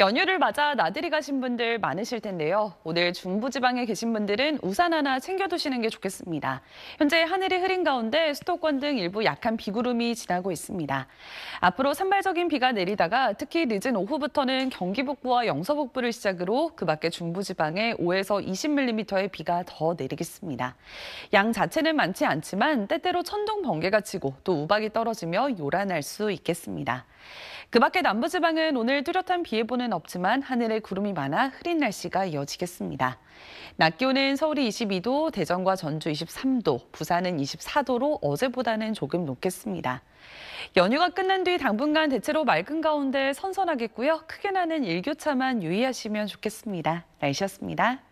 연휴를 맞아 나들이 가신 분들 많으실 텐데요. 오늘 중부지방에 계신 분들은 우산 하나 챙겨두시는 게 좋겠습니다. 현재 하늘이 흐린 가운데 수도권 등 일부 약한 비구름이 지나고 있습니다. 앞으로 산발적인 비가 내리다가 특히 늦은 오후부터는 경기 북부와 영서 북부를 시작으로 그 밖에 중부지방에 5에서 20mm의 비가 더 내리겠습니다. 양 자체는 많지 않지만 때때로 천둥 번개가 치고 또 우박이 떨어지며 요란할 수 있겠습니다. 그 밖에 남부지방은 오늘 뚜렷한 비 예보는 없지만 하늘에 구름이 많아 흐린 날씨가 이어지겠습니다. 낮 기온은 서울이 22도, 대전과 전주 23도, 부산은 24도로 어제보다는 조금 높겠습니다. 연휴가 끝난 뒤 당분간 대체로 맑은 가운데 선선하겠고요. 크게 나는 일교차만 유의하시면 좋겠습니다. 날씨였습니다.